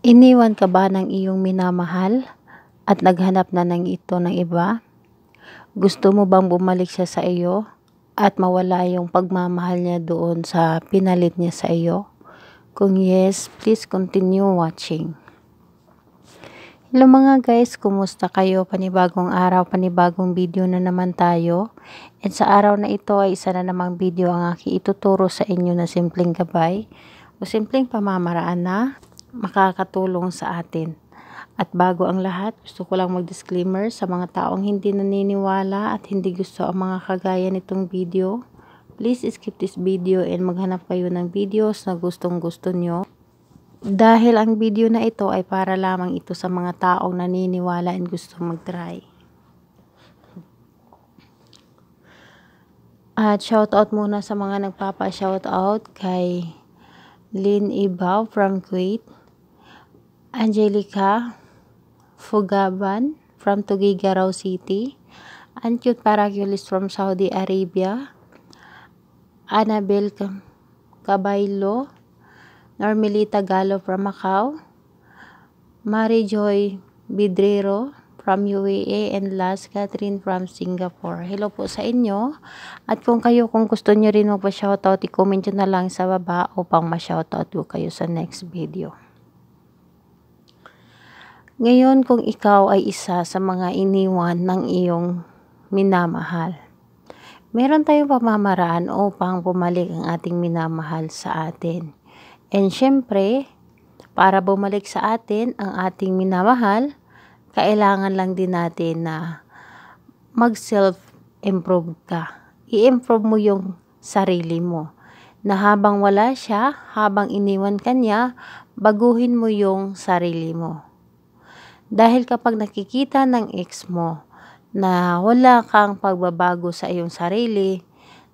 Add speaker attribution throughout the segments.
Speaker 1: Iniwan ka ba ng iyong minamahal at naghanap na ng ito ng iba? Gusto mo bang bumalik siya sa iyo at mawala yung pagmamahal niya doon sa pinalit niya sa iyo? Kung yes, please continue watching. Hello mga guys, kumusta kayo? Panibagong araw, panibagong video na naman tayo. At sa araw na ito ay isa na namang video ang aking ituturo sa inyo na simpleng gabay o simpleng pamamaraan na makakatulong sa atin. At bago ang lahat, gusto ko lang mag-disclaimer sa mga taong hindi naniniwala at hindi gusto ang mga kagaya nitong video. Please skip this video and maghanap kayo ng videos na gustong gusto nyo. Dahil ang video na ito ay para lamang ito sa mga taong naniniwala and gusto mag-try. At shoutout muna sa mga nagpapa-shoutout kay Lynn Ibaw from Kuwait. Angelica Fugaban from Tugigaraw City, Antyut Paraculis from Saudi Arabia, Annabel Cabaylo, Normalita Galo from Macau, Mary Joy Bidrero from UAE and last Catherine from Singapore. Hello po sa inyo. At kung kayo, kung gusto nyo rin magpa-shoutout, i-comment nyo na lang sa baba upang ma-shoutout ko kayo sa next video. Ngayon kung ikaw ay isa sa mga iniwan ng iyong minamahal, meron tayong pamamaraan upang bumalik ang ating minamahal sa atin. And syempre, para bumalik sa atin ang ating minamahal, kailangan lang din natin na mag-self-improve ka. I-improve mo yung sarili mo. Na habang wala siya, habang iniwan kanya, baguhin mo yung sarili mo dahil kapag nakikita ng ex mo na wala kang pagbabago sa iyong sarili,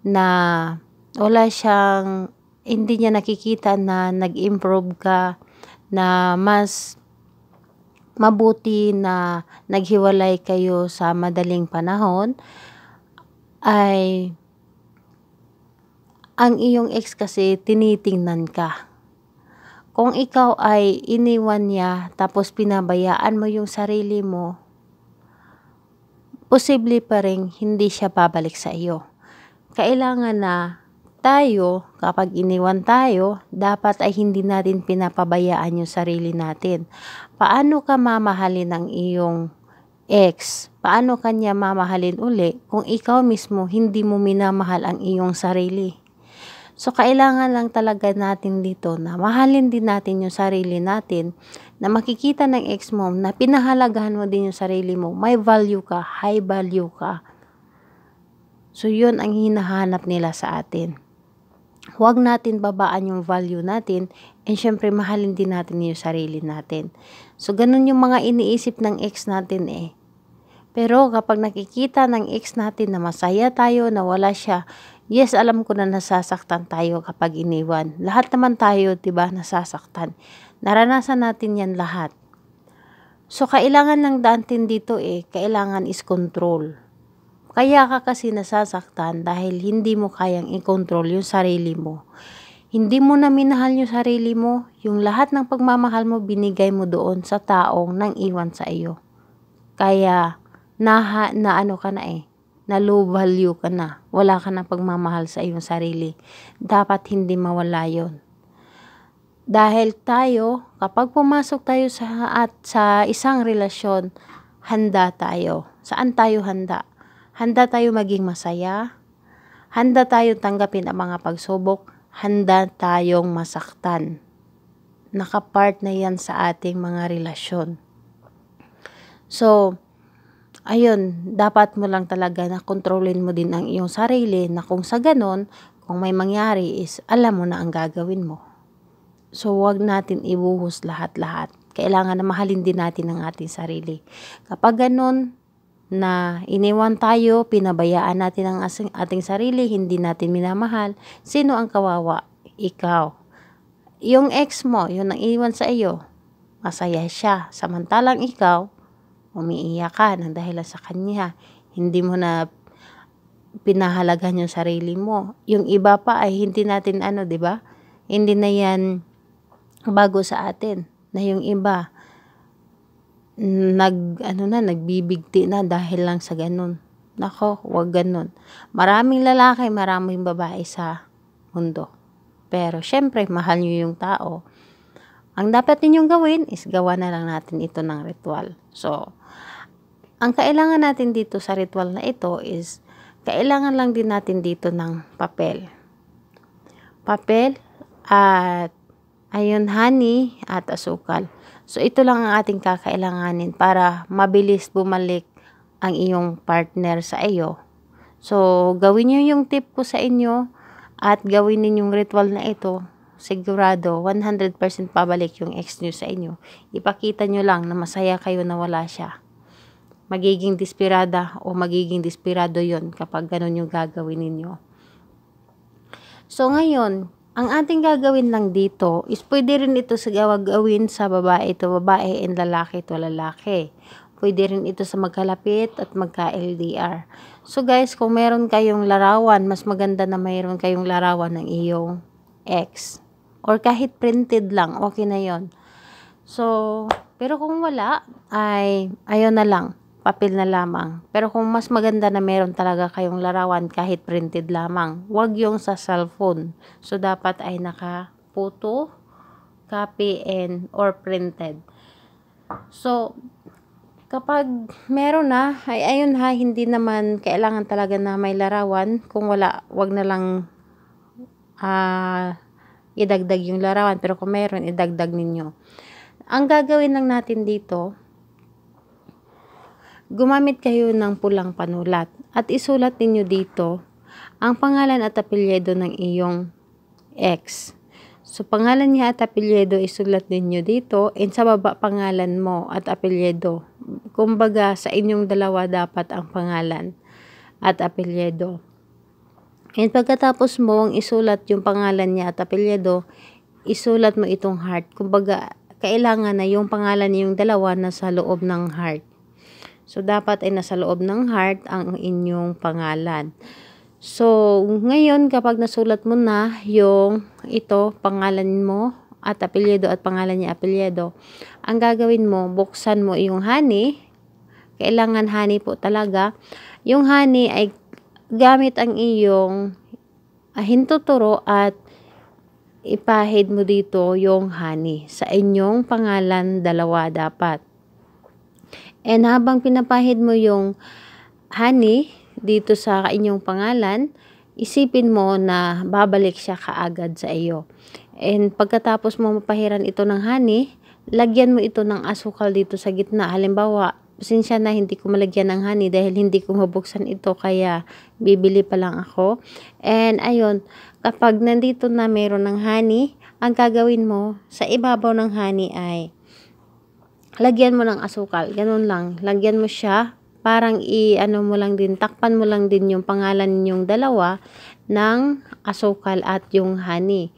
Speaker 1: na wala siyang, hindi niya nakikita na nag-improve ka, na mas mabuti na naghiwalay kayo sa madaling panahon, ay ang iyong ex kasi tinitingnan ka. Kung ikaw ay iniwan niya tapos pinabayaan mo yung sarili mo, posible pa rin hindi siya babalik sa iyo. Kailangan na tayo, kapag iniwan tayo, dapat ay hindi natin pinapabayaan yung sarili natin. Paano ka mamahalin ng iyong ex? Paano kanya mamahalin uli kung ikaw mismo hindi mo minamahal ang iyong sarili? So, kailangan lang talaga natin dito na mahalin din natin yung sarili natin na makikita ng ex mo na pinahalagahan mo din yung sarili mo. May value ka, high value ka. So, yun ang hinahanap nila sa atin. Huwag natin babaan yung value natin and syempre mahalin din natin yung sarili natin. So, ganun yung mga iniisip ng ex natin eh. Pero kapag nakikita ng ex natin na masaya tayo, na wala siya, Yes, alam ko na nasasaktan tayo kapag iniwan. Lahat naman tayo, 'di ba, nasasaktan. Naranasan natin 'yan lahat. So kailangan ng dantin dito eh, kailangan is control. Kaya ka kasi nasasaktan dahil hindi mo kayang i-control yung sarili mo. Hindi mo na minahal yung sarili mo, yung lahat ng pagmamahal mo binigay mo doon sa taong nang iwan sa iyo. Kaya naha na ano ka na eh, na low value ka na. Wala ka na pagmamahal sa iyong sarili. Dapat hindi mawala yon. Dahil tayo, kapag pumasok tayo sa, at sa isang relasyon, handa tayo. Saan tayo handa? Handa tayo maging masaya. Handa tayo tanggapin ang mga pagsubok. Handa tayong masaktan. Nakapart na yan sa ating mga relasyon. So, ayun, dapat mo lang talaga na kontrolin mo din ang iyong sarili na kung sa ganon, kung may mangyari is alam mo na ang gagawin mo. So, wag natin ibuhos lahat-lahat. Kailangan na mahalin din natin ang ating sarili. Kapag ganon, na iniwan tayo, pinabayaan natin ang ating sarili, hindi natin minamahal, sino ang kawawa? Ikaw. Yung ex mo, yun ang iwan sa iyo, masaya siya. Samantalang ikaw, umiiyak ka ng dahilan sa kanya, hindi mo na pinahalagahan yung sarili mo. Yung iba pa ay hindi natin ano, 'di ba? Hindi na 'yan bago sa atin na yung iba nag ano na nagbibigti na dahil lang sa ganun. Nako, wag ganun. Maraming lalaki, maraming babae sa mundo. Pero syempre, mahal niyo yung tao. Ang dapat ninyong gawin is gawa na lang natin ito ng ritual. So, ang kailangan natin dito sa ritual na ito is, kailangan lang din natin dito ng papel. Papel at ayun honey at asukal. So ito lang ang ating kakailanganin para mabilis bumalik ang iyong partner sa iyo. So gawin niyo yung tip ko sa inyo at gawin ninyong ritual na ito. Sigurado 100% pabalik yung ex niyo sa inyo. Ipakita niyo lang na masaya kayo na wala siya magiging dispirada o magiging dispirado yon kapag ganun yung gagawin ninyo. So ngayon, ang ating gagawin lang dito is pwede rin ito sa gawin sa babae to babae and lalaki to lalaki. Pwede rin ito sa magkalapit at magka-LDR. So guys, kung meron kayong larawan, mas maganda na mayroon kayong larawan ng iyong ex. Or kahit printed lang, okay na yon So, pero kung wala, ay ayun na lang papel na lamang. Pero kung mas maganda na meron talaga kayong larawan kahit printed lamang, wag yung sa cellphone. So, dapat ay nakaputo, copy, and or printed. So, kapag meron na, ay ayun ha, hindi naman kailangan talaga na may larawan. Kung wala, wag na lang uh, idagdag yung larawan. Pero kung meron, idagdag ninyo. Ang gagawin lang natin dito, Gumamit kayo ng pulang panulat at isulat ninyo dito ang pangalan at apelyido ng iyong ex. So, pangalan niya at apelyido isulat ninyo dito and sa baba pangalan mo at apelyido. Kumbaga, sa inyong dalawa dapat ang pangalan at apelyido. And pagkatapos mo ang isulat yung pangalan niya at apelyido, isulat mo itong heart. Kumbaga, kailangan na yung pangalan niyong dalawa na sa loob ng heart. So, dapat ay nasa loob ng heart ang inyong pangalan. So, ngayon kapag nasulat mo na yung ito, pangalan mo at apelyido at pangalan niya apelyido, ang gagawin mo, buksan mo yung honey. Kailangan honey po talaga. Yung honey ay gamit ang iyong ah, hintuturo at ipahid mo dito yung honey. Sa inyong pangalan, dalawa dapat. And habang pinapahid mo yung honey dito sa inyong pangalan, isipin mo na babalik siya kaagad sa iyo. And pagkatapos mo mapahiran ito ng honey, lagyan mo ito ng asukal dito sa gitna. Halimbawa, sinsya na hindi ko malagyan ng honey dahil hindi ko mabuksan ito kaya bibili pa lang ako. And ayun, kapag nandito na meron ng honey, ang gagawin mo sa ibabaw ng honey ay lagyan mo ng asukal. Ganun lang. Lagyan mo siya. Parang i-ano mo lang din, takpan mo lang din yung pangalan yung dalawa ng asukal at yung honey.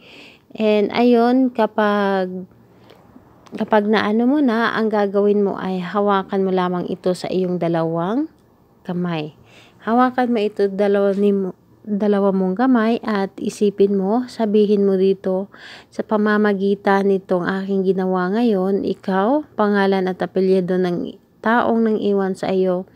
Speaker 1: And ayun, kapag kapag naano mo na, ang gagawin mo ay hawakan mo lamang ito sa iyong dalawang kamay. Hawakan mo ito dalawa ni mo, dalawa mong gamay at isipin mo, sabihin mo dito, sa pamamagitan nitong aking ginawa ngayon, ikaw, pangalan at apelyido ng taong nang iwan sa iyo,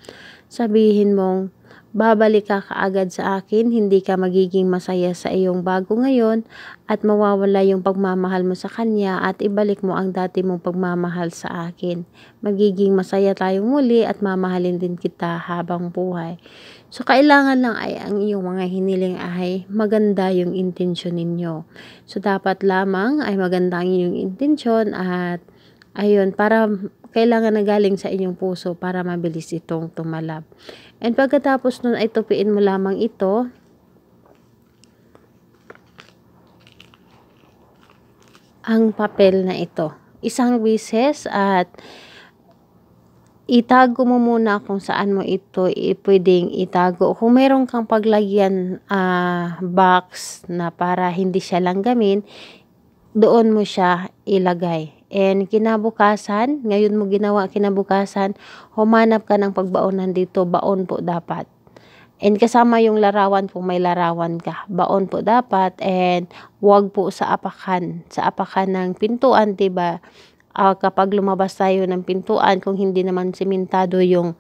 Speaker 1: sabihin mong, Babalik ka kaagad sa akin, hindi ka magiging masaya sa iyong bago ngayon at mawawala yung pagmamahal mo sa kanya at ibalik mo ang dati mong pagmamahal sa akin. Magiging masaya tayo muli at mamahalin din kita habang buhay. So, kailangan lang ay ang iyong mga hiniling ay maganda yung intensyon ninyo. So, dapat lamang ay maganda ang iyong intensyon at ayun, para kailangan na galing sa inyong puso para mabilis itong tumalab. And pagkatapos nun ay tupiin mo lamang ito. Ang papel na ito. Isang wishes at itago mo muna kung saan mo ito i pwedeng itago. Kung meron kang paglagyan uh, box na para hindi siya lang langgamin, doon mo siya ilagay. And kinabukasan, ngayon mo ginawa kinabukasan, humanap ka ng pagbaonan dito, baon po dapat. And kasama yung larawan kung may larawan ka. Baon po dapat and huwag po sa apakan. Sa apakan ng pintuan, diba? Uh, kapag lumabas tayo ng pintuan, kung hindi naman simentado yung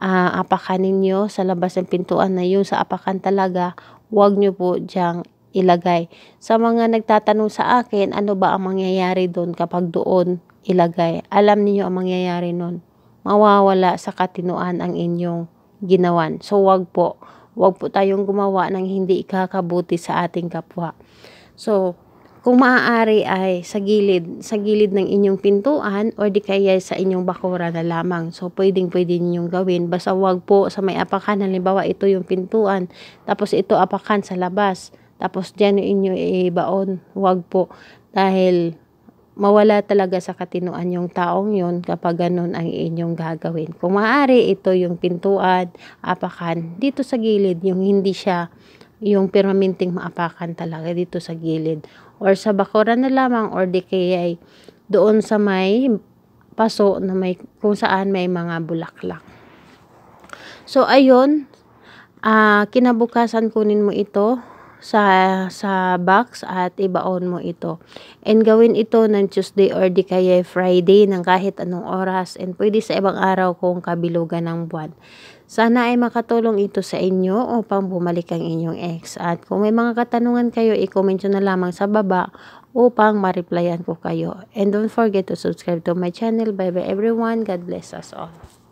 Speaker 1: uh, apakan ninyo sa labas ng pintuan na yun, sa apakan talaga, huwag nyo po diyang ilagay. Sa mga nagtatanong sa akin, ano ba ang mangyayari doon kapag doon ilagay? Alam niyo ang mangyayari noon. Mawawala sa katinoan ang inyong ginawan. So wag po, wag po tayong gumawa ng hindi ikakabuti sa ating kapwa. So, kung maaari ay sa gilid, sa gilid ng inyong pintuan or di kaya sa inyong bakura na lamang. So, pwedeng pwede ninyong gawin. Basta wag po sa may apakan. Halimbawa, ito yung pintuan. Tapos ito apakan sa labas. Tapos dyan inyo ibaon. Huwag po. Dahil mawala talaga sa katinoan yung taong yon kapag ganun ang inyong gagawin. Kung maaari, ito yung pintuan, apakan, dito sa gilid, yung hindi siya, yung permanenteng maapakan talaga dito sa gilid. Or sa bakuran na lamang, or di kaya doon sa may paso na may, kung saan may mga bulaklak. So, ayun, uh, kinabukasan kunin mo ito, sa, sa box at ibaon mo ito. And gawin ito ng Tuesday or di kaya Friday ng kahit anong oras and pwede sa ibang araw kung kabilugan ng buwan. Sana ay makatulong ito sa inyo upang bumalik ang inyong ex. At kung may mga katanungan kayo, i-comment nyo na lamang sa baba upang ma-replyan ko kayo. And don't forget to subscribe to my channel. Bye-bye everyone. God bless us all.